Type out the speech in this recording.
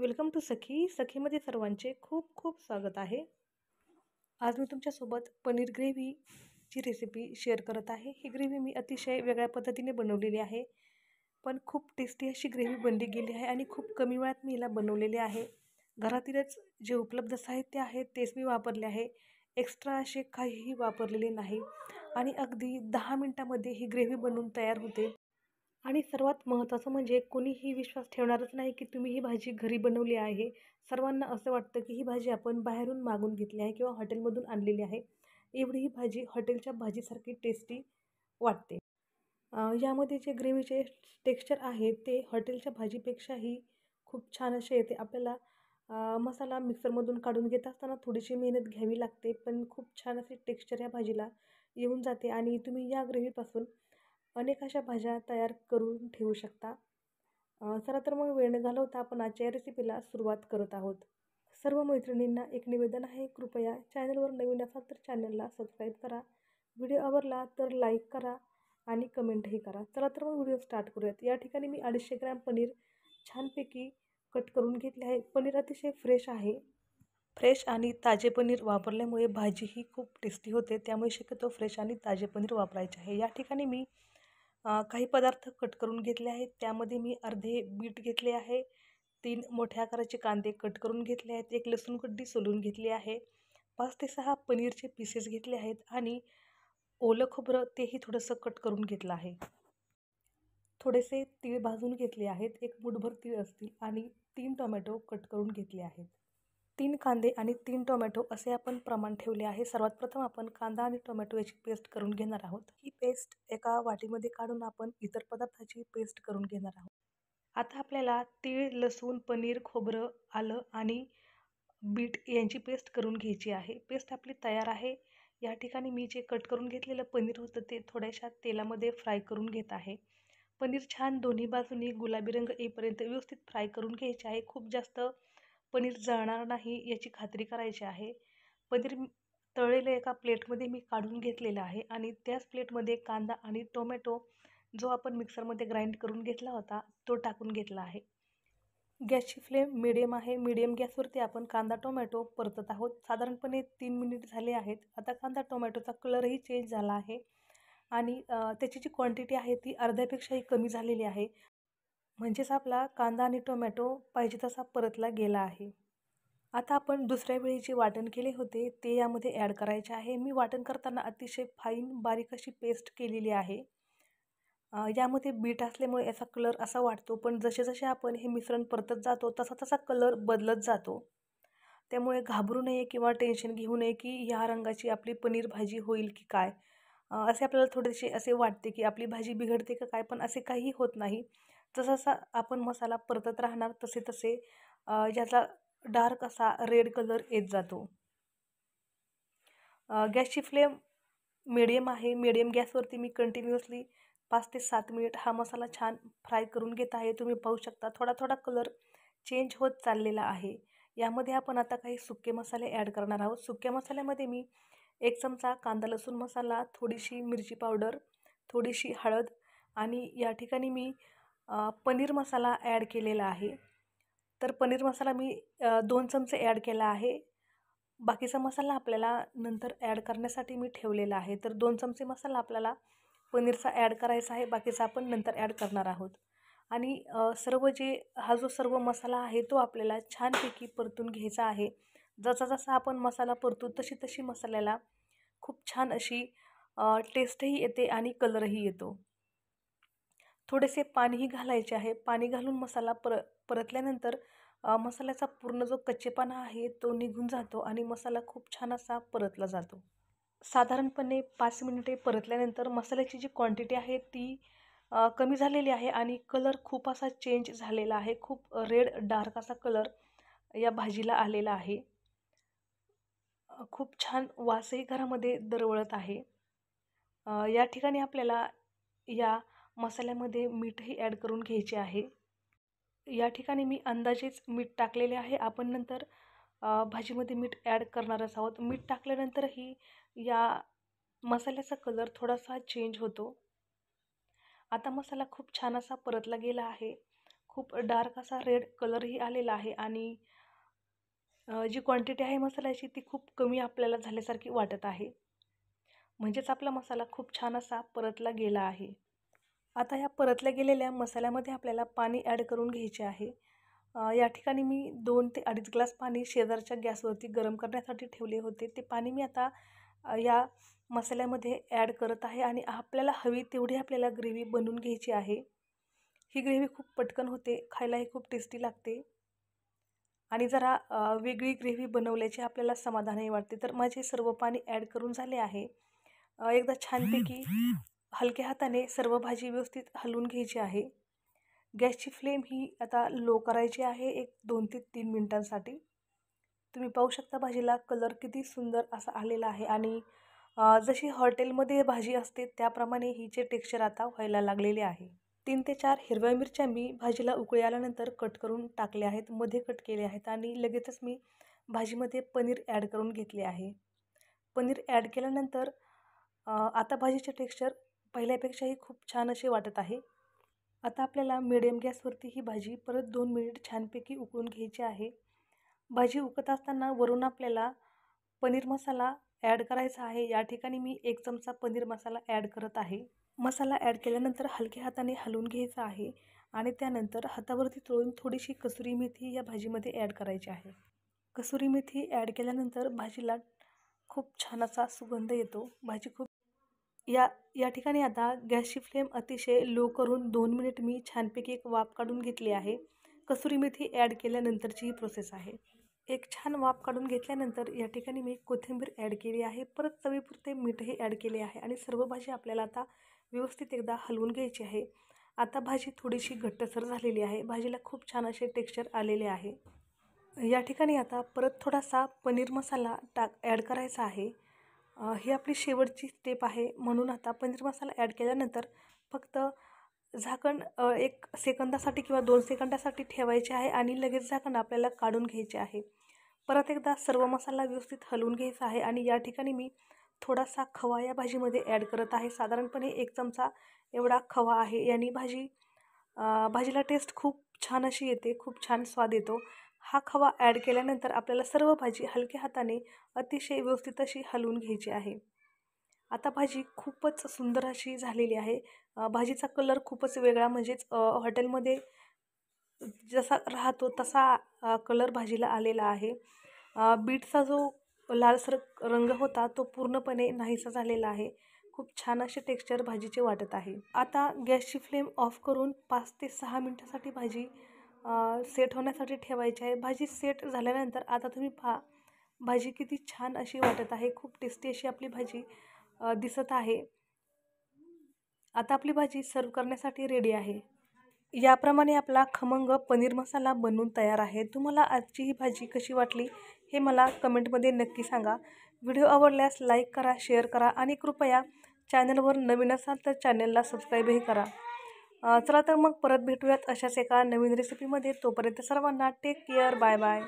welcome to सखी सखीमध्ये सर्वांचे खूप खूप स्वागत आहे आज मी तुमच्यासोबत पनीर ग्रेव्हीची रेसिपी शेअर करत आहे ही ग्रेव्ही मी अतिशय वेगळ्या पद्धतीने बनवलेली आहे पण खूप टेस्टी अशी ग्रेव्ही बनली गेली आहे आणि खूप कमी वेळात मी हिला बनवलेली आहे घरातीलच जे उपलब्ध साहित्य आहे तेच मी वापरले आहे एक्स्ट्रा असे काहीही वापरलेले नाही आणि अगदी दहा मिनटामध्ये ही ग्रेव्ही बनवून तयार होते आणि सर्वात महत्त्वाचं म्हणजे कोणीही विश्वास ठेवणारच नाही की तुम्ही ही भाजी घरी बनवली आहे सर्वांना असं वाटतं की ही भाजी आपण बाहेरून मागून घेतली आहे किंवा हॉटेलमधून आणलेली आहे एवढी ही भाजी हॉटेलच्या भाजीसारखी टेस्टी वाटते यामध्ये जे ग्रेव्हीचे टेक्स्चर आहे ते हॉटेलच्या भाजीपेक्षाही खूप छान असे येते आपल्याला मसाला मिक्सरमधून काढून घेत असताना थोडीशी मेहनत घ्यावी लागते पण खूप छान असे टेक्स्चर या भाजीला येऊन जाते आणि तुम्ही या ग्रेव्हीपासून अनेक अशा भाज्या तयार करून ठेवू शकता चला तर मग वेळ न घालवता आपण आजच्या रेसिपीला सुरुवात करत आहोत सर्व मैत्रिणींना एक निवेदन आहे कृपया चॅनलवर नवीन असाल तर चॅनलला सबस्क्राईब करा व्हिडिओ आवडला तर लाईक करा आणि कमेंटही करा चला तर मग व्हिडिओ स्टार्ट करूयात या ठिकाणी मी अडीचशे ग्रॅम पनीर छानपैकी कट करून घेतले आहे पनीर अतिशय फ्रेश आहे फ्रेश आणि ताजे पनीर वापरल्यामुळे भाजीही खूप टेस्टी होते त्यामुळे शक्यतो फ्रेश आणि ताजे पनीर वापरायचे आहे या ठिकाणी मी काही पदार्थ कट करून घेतले आहेत त्यामध्ये मी अर्धे बीट घेतले आहे तीन मोठ्या आकाराचे कांदे कट करून घेतले आहेत एक लसूण कड्डी सोलून घेतली आहे पाच ते सहा पनीरचे पीसेस घेतले आहेत आणि ओलं खोबरं तेही थोडंसं कट करून घेतलं आहे थोडेसे तीळ भाजून घेतले आहेत एक मुठभर तीळ असतील आणि तीन टोमॅटो कट करून घेतले आहेत तीन कांदे आणि तीन टोमॅटो असे आपण प्रमाण ठेवले आहे सर्वात प्रथम आपण कांदा आणि टोमॅटो याची पेस्ट करून घेणार आहोत ही पेस्ट एका वाटीमध्ये काढून आपण इतर पदार्थाची पेस्ट करून घेणार आहोत आता आपल्याला तीळ लसूण पनीर खोबरं आलं आणि बीट यांची पेस्ट करून घ्यायची आहे पेस्ट आपली तयार आहे या ठिकाणी मी जे कट करून घेतलेलं पनीर होतं ते थोड्याशा तेलामध्ये फ्राय करून घेत आहे पनीर छान दोन्ही बाजूनी गुलाबी रंग येईपर्यंत व्यवस्थित फ्राय करून घ्यायचे आहे खूप जास्त पनीर जळणार नाही याची खात्री करायची आहे पनीर तळलेलं एका प्लेटमध्ये मी काढून घेतलेलं आहे आणि त्याच प्लेटमध्ये कांदा आणि टोमॅटो जो आपण मिक्सरमध्ये ग्राइंड करून घेतला होता तो टाकून घेतला आहे गॅसची फ्लेम मिडियम आहे मिडियम गॅसवरती आपण कांदा टोमॅटो परतत आहोत साधारणपणे तीन मिनिट झाले आहेत आता कांदा टोमॅटोचा कलरही चेंज झाला आहे आणि त्याची जी क्वांटिटी आहे ती अर्ध्यापेक्षाही कमी झालेली आहे म्हणजेच आपला कांदा आणि टोमॅटो पाहिजे तसा परतला गेला आहे आता आपण दुसऱ्या वेळी जे वाटण केले होते ते यामध्ये ॲड करायचे आहे मी वाटण करताना अतिशय फाईन बारीक अशी पेस्ट केलेली आहे यामध्ये बीट असल्यामुळे याचा कलर असा वाटतो पण जसे जसे आपण हे मिश्रण परतत जातो तसा तसा कलर बदलत जातो त्यामुळे घाबरू नये किंवा टेन्शन घेऊ नये की ह्या रंगाची आपली पनीर भाजी होईल की काय असे आपल्याला थोडेसे असे वाटते की आपली भाजी बिघडते का काय पण असे काही होत नाही जसं आपण मसाला परतत राहणार तसे तसे याचा डार्क असा रेड कलर येत जातो गॅसची फ्लेम मिडियम आहे मिडियम गॅसवरती मी कंटिन्युअसली पाच ते सात मिनिट हा मसाला छान फ्राय करून घेत आहे तुम्ही पाहू शकता थोडा थोडा कलर चेंज होत चाललेला आहे यामध्ये आपण आता काही सुके मसाले ॲड करणार आहोत सुक्या मसाल्यामध्ये मी एक चमचा कांदा लसूण मसाला थोडीशी मिरची पावडर थोडीशी हळद आणि या ठिकाणी मी पनीर मसाला ॲड केलेला आहे तर पनीर मसाला मी दोन चमचे ॲड केला आहे बाकीचा मसाला आपल्याला नंतर ॲड करण्यासाठी मी ठेवलेला आहे तर दोन चमचे मसाला आपल्याला पनीरचा ॲड करायचा आहे बाकीचा आपण नंतर ॲड करणार आहोत आणि सर्व जे हा जो सर्व मसाला आहे तो आपल्याला छानपैकी परतून घ्यायचा आहे जसा जसा आपण मसाला परतू तशी तशी मसाल्याला खूप छान अशी टेस्टही येते आणि कलरही येतो थोडेसे पाणीही घालायचे आहे पाणी घालून मसाला पर परतल्यानंतर मसाल्याचा पूर्ण जो कच्चेपणा आहे तो निघून जातो आणि मसाला खूप छान असा परतला जातो साधारणपणे पाच मिनिटे परतल्यानंतर मसाल्याची जी क्वांटिटी आहे ती कमी झालेली आहे आणि कलर खूप असा चेंज झालेला आहे खूप रेड डार्क असा कलर या भाजीला आलेला आहे खूप छान वासही घरामध्ये दरवळत आहे या ठिकाणी आपल्याला या मसाल्यामध्ये मीठही ॲड करून घ्यायचे आहे या ठिकाणी मी अंदाजेच मीठ टाकलेले आहे आपण नंतर भाजीमध्ये मीठ ॲड करणारच आहोत मीठ टाकल्यानंतरही या मसाल्याचा कलर थोडासा चेंज होतो आता मसाला खूप छान असा परतला गेला आहे खूप डार्क असा रेड कलरही आलेला आहे आणि जी क्वांटिटी आहे मसाल्याची ती खूप कमी आपल्याला झाल्यासारखी वाटत आहे म्हणजेच आपला मसाला खूप छान असा परतला गेला आहे आता या परतल्या गेलेल्या मसाल्यामध्ये आपल्याला पाणी ॲड करून घ्यायचे आहे या ठिकाणी मी दोन ते अडीच ग्लास पाणी शेजारच्या गॅसवरती गरम करण्यासाठी ठेवले होते ते पाणी मी आता या मसाल्यामध्ये ॲड करत आहे आणि आपल्याला हवी तेवढी आपल्याला ग्रेव्ही बनवून घ्यायची आहे ही ग्रेव्ही खूप पटकन होते खायलाही खूप टेस्टी लागते आणि जरा वेगळी ग्रेव्ही बनवल्याचे आपल्याला समाधानही वाटते तर माझे सर्व पाणी ॲड करून झाले आहे एकदा छानपैकी हलक्या हाताने सर्व भाजी व्यवस्थित हलवून घ्यायची आहे गॅसची फ्लेम ही आता लो करायची आहे एक दोन ते तीन मिनटांसाठी तुम्ही पाहू शकता भाजीला कलर किती सुंदर असा आलेला आहे आणि जशी हॉटेलमध्ये भाजी असते त्याप्रमाणे हिचे टेक्स्चर आता व्हायला लागलेले आहे तीन ते चार हिरव्या मिरच्या मी भाजीला उकळी आल्यानंतर कट करून टाकल्या आहेत मध्ये कट केले आहेत आणि लगेचच मी भाजीमध्ये पनीर ॲड करून घेतले आहे पनीर ॲड केल्यानंतर आता भाजीचे टेक्स्चर पहिल्यापेक्षाही खूप छान असे वाटत आहे आता आपल्याला मिडियम गॅसवरती ही भाजी परत दोन मिनिट छानपैकी उकळून घ्यायची आहे भाजी उकत असताना वरून आपल्याला पनीर मसाला ॲड करायचा आहे या ठिकाणी मी एक चमचा पनीर मसाला ॲड करत आहे मसाला ॲड केल्यानंतर हलक्या हाताने हलवून घ्यायचा आहे आणि त्यानंतर हातावरती तळून थोडीशी कसुरी मेथी या भाजीमध्ये ॲड करायची आहे कसुरी मेथी ॲड केल्यानंतर भाजीला खूप छान असा सुगंध येतो भाजी खूप या या ठिकाणी आता गॅसची फ्लेम अतिशय लो करून दोन मिनिट मी छानपैकी एक वाफ काढून घेतली आहे कसुरी मेथी ॲड केल्यानंतरची ही प्रोसेस आहे एक छान वाफ काढून घेतल्यानंतर या ठिकाणी मी कोथिंबीर ॲड केली आहे परत चवीपुरते मीठही ॲड केले आहे आणि सर्व भाजी आपल्याला आता व्यवस्थित एकदा हलवून घ्यायची आहे आता भाजी थोडीशी घट्टसर झालेली आहे भाजीला खूप छान असे टेक्स्चर आलेले आहे या ठिकाणी आता परत थोडासा पनीर मसाला टाक ॲड करायचा आहे ही आपली शेवटची स्टेप आहे म्हणून आता पनीर मसाला ॲड केल्यानंतर फक्त झाकण एक सेकंदासाठी किंवा दोन सेकंदासाठी ठेवायचे आहे आणि लगेच झाकण आपल्याला काढून घ्यायचे आहे परत एकदा सर्व मसाला व्यवस्थित हलवून घ्यायचा आहे आणि या ठिकाणी मी थोडासा खवा या भाजीमध्ये ॲड करत आहे साधारणपणे एक चमचा एवढा खवा आहे याने भाजी भाजीला टेस्ट खूप छान अशी येते खूप छान स्वाद येतो हा खवा ॲड केल्यानंतर आपल्याला सर्व भाजी हलक्या हाताने अतिशय व्यवस्थित अशी हलवून घ्यायची आहे आता भाजी खूपच सुंदर अशी झालेली आहे भाजीचा कलर खूपच वेगळा म्हणजेच हॉटेलमध्ये जसा राहतो तसा कलर भाजीला आलेला आहे बीटचा जो लालसर रंग होता तो पूर्णपणे नाहीसा झालेला आहे खूप छान असे टेक्स्चर भाजीचे वाटत आहे आता गॅसची फ्लेम ऑफ करून पाच ते सहा मिनटासाठी भाजी सेट होण्यासाठी ठेवायची आहे भाजी सेट झाल्यानंतर आता तुम्ही पहा भाजी किती छान अशी वाटत आहे खूप टेस्टी अशी आपली भाजी दिसत आहे आता आपली भाजी सर्व करण्यासाठी रेडी आहे याप्रमाणे आपला खमंग पनीर मसाला बनवून तयार आहे तुम्हाला आजची ही भाजी कशी वाटली हे मला कमेंटमध्ये नक्की सांगा व्हिडिओ आवडल्यास लाईक करा शेअर करा आणि कृपया चॅनलवर नवीन असाल तर चॅनलला सबस्क्राईबही करा चला तर मग परत भेटूयात अशाच एका नवीन रेसिपीमध्ये तोपर्यंत सर्वांना टेक केअर बाय बाय